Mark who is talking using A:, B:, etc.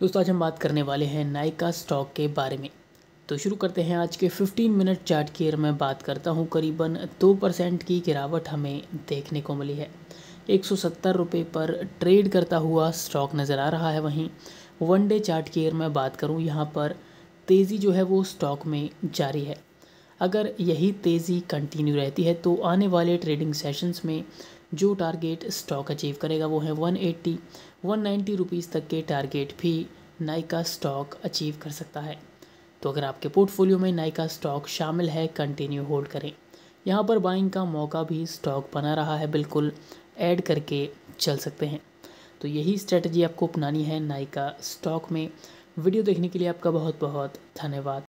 A: दोस्तों आज हम बात करने वाले हैं नायका स्टॉक के बारे में तो शुरू करते हैं आज के 15 मिनट चार्ट की अगर मैं बात करता हूं करीबन दो परसेंट की गिरावट हमें देखने को मिली है एक सौ पर ट्रेड करता हुआ स्टॉक नज़र आ रहा है वहीं वन डे चार्ट की अगर मैं बात करूँ यहाँ पर तेज़ी जो है वो स्टॉक में जारी है अगर यही तेज़ी कंटिन्यू रहती है तो आने वाले ट्रेडिंग सेशंस में जो टारगेट स्टॉक अचीव करेगा वो है 180 190 रुपीस तक के टारगेट भी नाइका स्टॉक अचीव कर सकता है तो अगर आपके पोर्टफोलियो में नाइका स्टॉक शामिल है कंटिन्यू होल्ड करें यहाँ पर बाइंग का मौका भी स्टॉक बना रहा है बिल्कुल ऐड करके चल सकते हैं तो यही स्ट्रेटजी आपको अपनानी है नाइका स्टॉक में वीडियो देखने के लिए आपका बहुत बहुत धन्यवाद